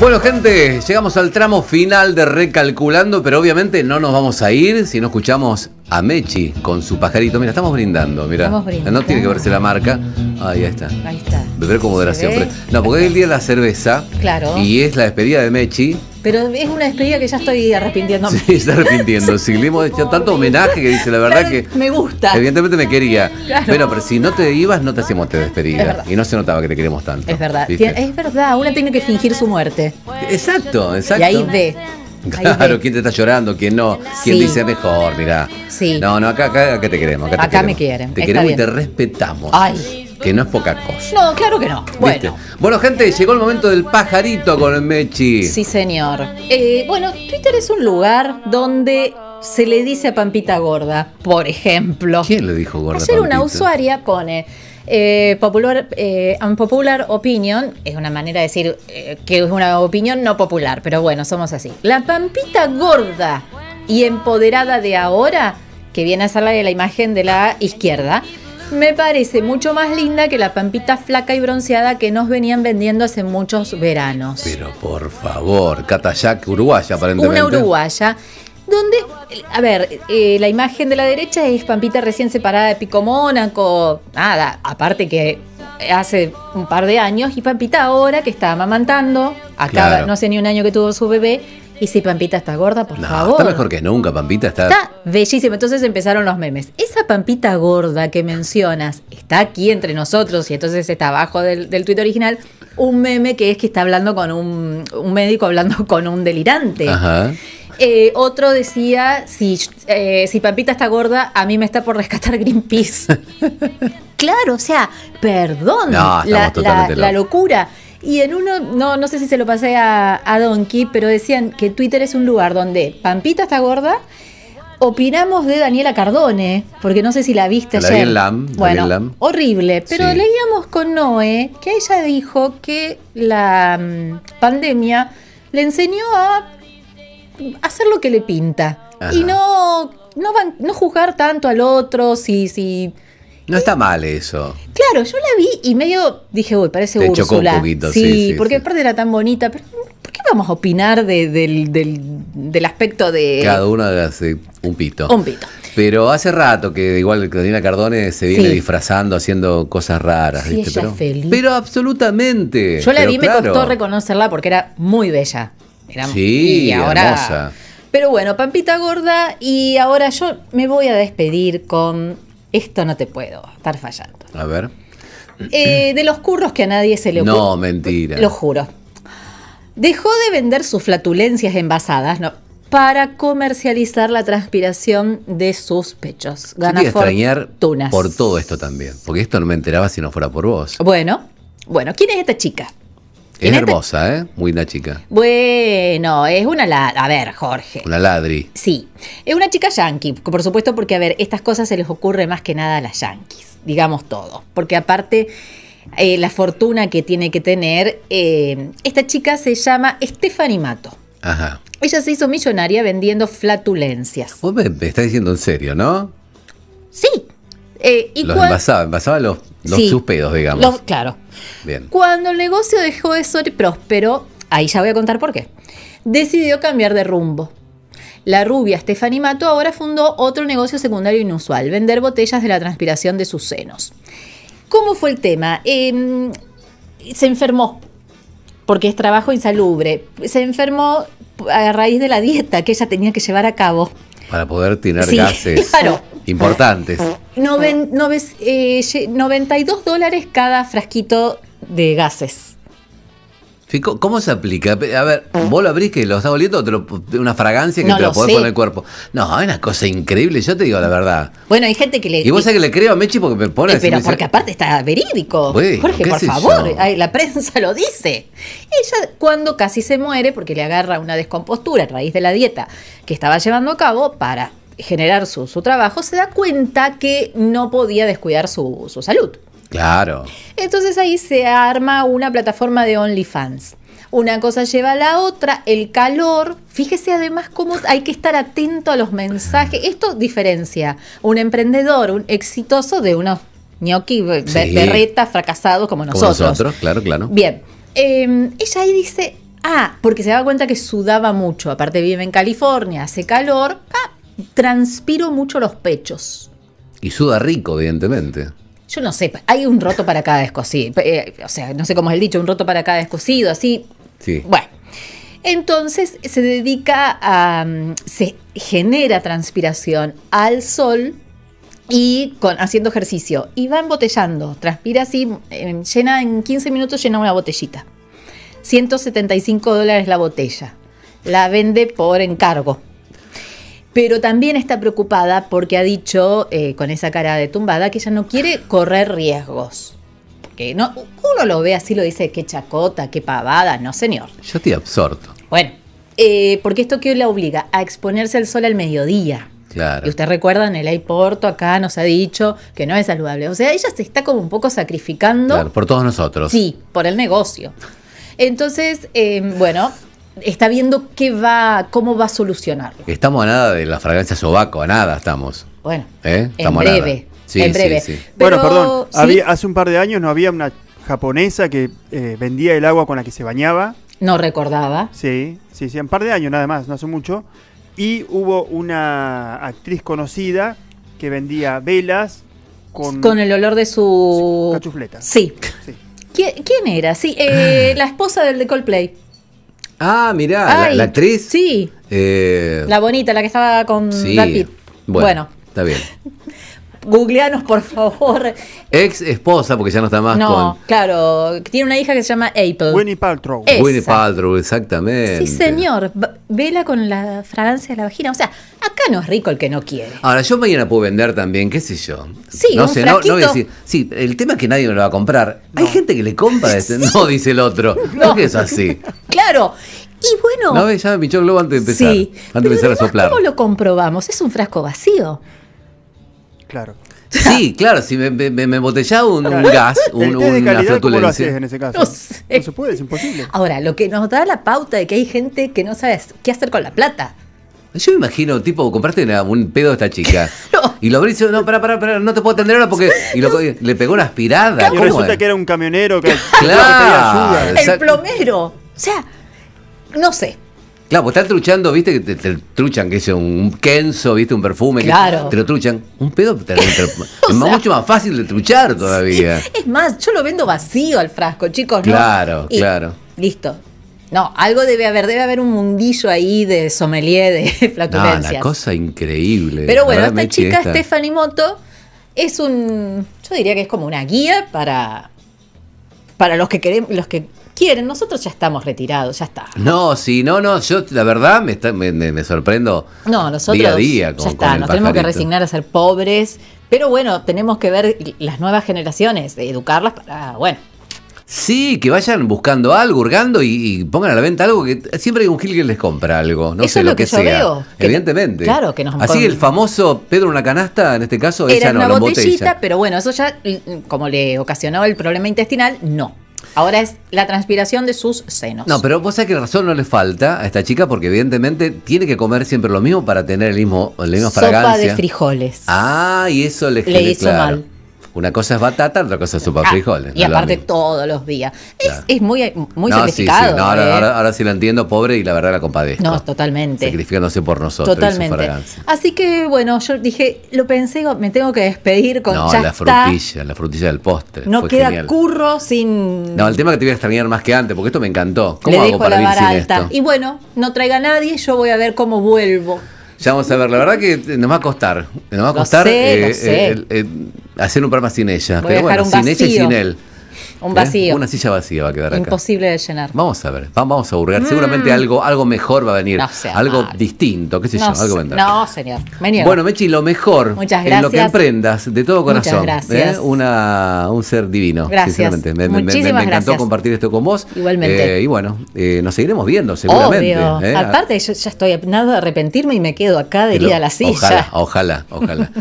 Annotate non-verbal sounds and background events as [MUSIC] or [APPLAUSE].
Bueno, gente, llegamos al tramo final de Recalculando, pero obviamente no nos vamos a ir si no escuchamos a Mechi con su pajarito. Mira, estamos brindando, mira. Estamos brindando. No tiene que verse la marca. Ahí está. Ahí está. Beber con moderación. No, porque hoy es el día de la cerveza. Claro. Y es la despedida de Mechi. Pero es una despedida que ya estoy arrepintiendo. Sí, está arrepintiendo. Sí, le hemos hecho tanto homenaje que dice, la verdad que. Me gusta. Evidentemente me quería. Bueno, pero si no te ibas, no te hacíamos te despedida. Y no se notaba que te queremos tanto. Es verdad. Es verdad, una tiene que fingir su muerte. Exacto, exacto. Y ahí ve. Claro, quién te está llorando, quién no, quién dice mejor, mirá. Sí. No, no, acá, acá, te queremos. Acá, te me quieren. Te queremos y te respetamos. Ay no es poca cosa. No, claro que no. Bueno. Bueno, gente, llegó el momento del pajarito con el Mechi. Sí, señor. Eh, bueno, Twitter es un lugar donde se le dice a Pampita Gorda, por ejemplo. ¿Quién le dijo Gorda? Ayer una usuaria pone. Eh, popular, eh, unpopular opinion es una manera de decir eh, que es una opinión no popular, pero bueno, somos así. La pampita gorda y empoderada de ahora, que viene a ser de la imagen de la izquierda, me parece mucho más linda que la pampita flaca y bronceada que nos venían vendiendo hace muchos veranos. Pero por favor, Catayac, uruguaya aparentemente. Una uruguaya. Donde, a ver, eh, la imagen de la derecha es Pampita recién separada de Pico Mónaco, nada, aparte que hace un par de años, y Pampita ahora que está amamantando, acaba, no sé, ni un año que tuvo su bebé, y si Pampita está gorda, por no, favor. Está mejor que nunca, Pampita está. Está bellísima. Entonces empezaron los memes. Esa Pampita gorda que mencionas está aquí entre nosotros y entonces está abajo del, del tuit original. Un meme que es que está hablando con un, un médico hablando [LAUGHS] con un delirante. Eh, otro decía, si, eh, si Pampita está gorda, a mí me está por rescatar Greenpeace. [LAUGHS] claro, o sea, perdón, la, la locura. Y en uno, no, no sé si se lo pasé a, Donkey, pero decían que Twitter es un lugar donde Pampita está gorda, opinamos de Daniela Cardone, porque no sé si la viste LAM, bueno, LAM. horrible. Pero leíamos con Noé que ella dijo que la mm, pandemia le enseñó a hacer lo que le pinta. Y no, no, no juzgar tanto al otro, si no está mal eso. Claro, yo la vi y medio dije, uy, parece Te Chocó un poquito, sí, sí, porque aparte era tan bonita, pero ¿por qué vamos a opinar del, aspecto de. Cada uno hace eh, un pito. Un pito. Pero hace rato que igual Cristina Cardone se viene disfrazando, haciendo cosas raras. pero, pero absolutamente. Yo la vi, me costó reconocerla porque era muy bella. Era sí, hermosa. Pero bueno, Pampita Gorda, y ahora yo me voy a despedir con esto no te puedo estar fallando. A ver. Eh, de los curros que a nadie se le ocurre. No, mentira. Lo juro. Dejó de vender sus flatulencias envasadas, ¿no? Para comercializar la transpiración de sus pechos. Gana Yo extrañar por todo esto también, porque esto no me enteraba si no fuera por vos. Bueno, bueno, ¿quién es esta chica? Es hermosa, ¿eh? Muy la chica. Bueno, es una... ladri. A ver, Jorge. Una ladri. Sí. Es una chica yanqui, por supuesto, porque, a ver, estas cosas se les ocurre más que nada a las yankees, digamos todo. Porque aparte... Eh, la fortuna que tiene que tener. Eh, esta chica se llama Stephanie Mato. Ajá. Ella se hizo millonaria vendiendo flatulencias. Vos me estás diciendo en serio, ¿no? Eh, y los envasaba, los, los digamos. claro. Cuando el negocio dejó de ser próspero, ahí ya voy a contar por qué, decidió cambiar de rumbo. La rubia Stephanie Mato ahora fundó otro negocio secundario inusual, vender botellas de la transpiración de sus senos. ¿Cómo fue el tema? Em, se enfermó, porque es trabajo insalubre. Se enfermó a raíz de la dieta que ella tenía que llevar a cabo. Para poder tener gases importantes. Noven, noves, eh, 92 dólares cada frasquito de gases. ¿Cómo se aplica? A ver, eh. vos lo abrís que lo estás oliendo, te lo, una fragancia que te la podés poner en el cuerpo. No, es una cosa increíble, yo te digo la verdad. Bueno, hay gente que le. Y vos sabés que le creo a Mechi porque me pone. Eh, pero porque aparte está verídico. Jorge, por favor, la prensa lo dice. Ella, cuando casi se muere, porque le agarra una descompostura a raíz de la dieta que estaba llevando a cabo para generar su, trabajo, se da cuenta que no podía descuidar su salud. Claro. Entonces ahí se arma una plataforma de OnlyFans. Una cosa lleva a la otra, el calor. Fíjese además cómo hay que estar atento a los mensajes. Esto diferencia un emprendedor, un exitoso, de unos ñoqui sí. fracasados como nosotros. Como nosotros, claro, claro. Bien. Em, ella ahí dice, ah, porque se daba cuenta que sudaba mucho. Aparte vive en California, hace calor. Ah, transpiro mucho los pechos. Y suda rico, evidentemente yo no sé, hay un roto para cada escocido, eh, o sea, no sé cómo es el dicho, un roto para cada descosido, así. Sí. Bueno. Entonces se dedica a. Mm, se genera transpiración al sol y con, haciendo ejercicio. Y va embotellando. Transpira así, eh, llena en 15 minutos, llena una botellita. 175 dólares la botella. La vende por encargo pero también está preocupada porque ha dicho eh, con esa cara de tumbada que ella no quiere correr riesgos. Que no, uno lo ve así, lo dice, qué chacota, qué pavada, no señor. Yo te absorto. Bueno, eh, porque esto que hoy la obliga a exponerse al sol al mediodía. Claro. Y usted recuerda en el ayporto acá nos ha dicho que no es saludable. O sea, ella se está como un poco sacrificando. Claro, por todos nosotros. Sí, por el negocio. Entonces, eh, bueno, está viendo qué va, cómo va a solucionarlo. Estamos a nada de la fragancia sobaco, a nada estamos. Bueno, ¿Eh? en breve. en breve. bueno, perdón, había, hace un par de años no había una japonesa que eh, vendía el agua con la que se bañaba. No recordaba. Sí, sí, sí, un par de años nada más, no hace mucho. Y hubo una actriz conocida que vendía velas con... Con el olor de su... Cachufleta. Sí. ¿Quién era? Sí, eh, [CLEARS THROAT] la esposa del de Coldplay. Ah, mirá, la, actriz. Sí. Eh, la bonita, la que estaba con sí. bueno, está bien. [LAUGHS] Googleanos, por favor. Ex esposa, porque ya no está más no, claro. Tiene una hija que se llama Apple. Winnie Paltrow. Winnie Paltrow, exactamente. Sí, señor. Vela con la fragancia de la vagina. O sea, acá no es rico el que no quiere. Ahora, yo mañana puedo vender también, qué sé yo. Sí, no sé, no, no, voy a decir. Sí, el tema es que nadie me lo va a comprar. Hay gente que le compra este. [LAUGHS] No, dice el otro. No. que es así? Claro. Y bueno. No, ya me globo antes de empezar. Sí. Antes de empezar a soplar. ¿Cómo lo comprobamos? Es un frasco vacío. Claro. Sí, claro, si me, me, embotellaba un, gas, [LAUGHS] un, una flotulencia. en ese caso? No, se puede, es imposible. Ahora, lo que nos da la pauta de que hay gente que no sabe qué hacer con la plata. Yo me imagino, tipo, compraste un pedo a esta chica. [LAUGHS] Y lo dice, no, pará, pará, pará, no te puedo atender ahora porque. Y le pegó una aspirada. Y resulta es? que era un camionero [LAUGHS] claro. El plomero. O sea, no sé. Claro, pues estás truchando, viste, que te, truchan, que es un Kenzo, viste, un perfume. Que te lo truchan. Un pedo [LAUGHS] es mucho más fácil de truchar todavía. Es más, yo lo vendo vacío al frasco, chicos. Claro, ¿no? y, claro. Listo. No, algo debe haber, debe haber un mundillo ahí de sommelier, de [LAUGHS] flatulencias. No, una cosa increíble. Pero bueno, esta chica, Stephanie Moto, es un, yo diría que es como una guía para, para los que queremos, los que quieren, nosotros ya estamos retirados, ya está. No, sí, no, no, yo la verdad me, me, sorprendo no, nosotros, día a día. Con, ya está, nos tenemos que resignar a ser pobres, pero bueno, tenemos que ver las nuevas generaciones, educarlas para, bueno, Sí, que vayan buscando algo, hurgando y, pongan a la venta algo que siempre hay un gil que les compra algo, no sé lo que, sea. Evidentemente. claro que nos Así el famoso Pedro una canasta, en este caso, era no, una botellita, pero bueno, eso ya como le ocasionó el problema intestinal, no. Ahora es la transpiración de sus senos. No, pero vos sabés que razón no le falta a esta chica porque evidentemente tiene que comer siempre lo mismo para tener el mismo, la misma Sopa de frijoles. Ah, y eso le, le hizo mal. Una cosa es batata, otra cosa es sopa ah, frijoles. Y aparte todos los días. Es, muy, muy sacrificado. ¿eh? ahora, sí lo entiendo, pobre, y la verdad la compadezco. No, totalmente. Sacrificándose por nosotros. Totalmente. Así que, bueno, yo dije, lo pensé, me tengo que despedir con No, la frutilla, la frutilla del postre. No queda curro sin... No, el tema que te voy a extrañar más que antes, porque esto me encantó. ¿Cómo Le hago para vivir Y bueno, no traiga a nadie, yo voy a ver cómo vuelvo. Ya vamos a ver, la verdad que nos va a costar. Nos va a costar. Eh, eh, hacer un programa sin ella. pero bueno, sin ella y sin él. Un ¿Eh? vacío. Una silla vacía va a quedar Imposible de llenar. Vamos a ver, vamos a burgar. Mm. Seguramente algo, algo mejor va a venir. algo distinto, qué sé no yo, algo vendrá. No, señor. Me Bueno, Mechi, lo mejor Muchas gracias. en lo que emprendas, de todo corazón. Muchas gracias. ¿eh? un ser divino, gracias. sinceramente. Me, encantó compartir esto con vos. Igualmente. Eh, y bueno, nos seguiremos viendo, seguramente. Aparte, yo ya estoy nada de arrepentirme y me quedo acá adherida a la silla. Ojalá, ojalá, ojalá. [LAUGHS]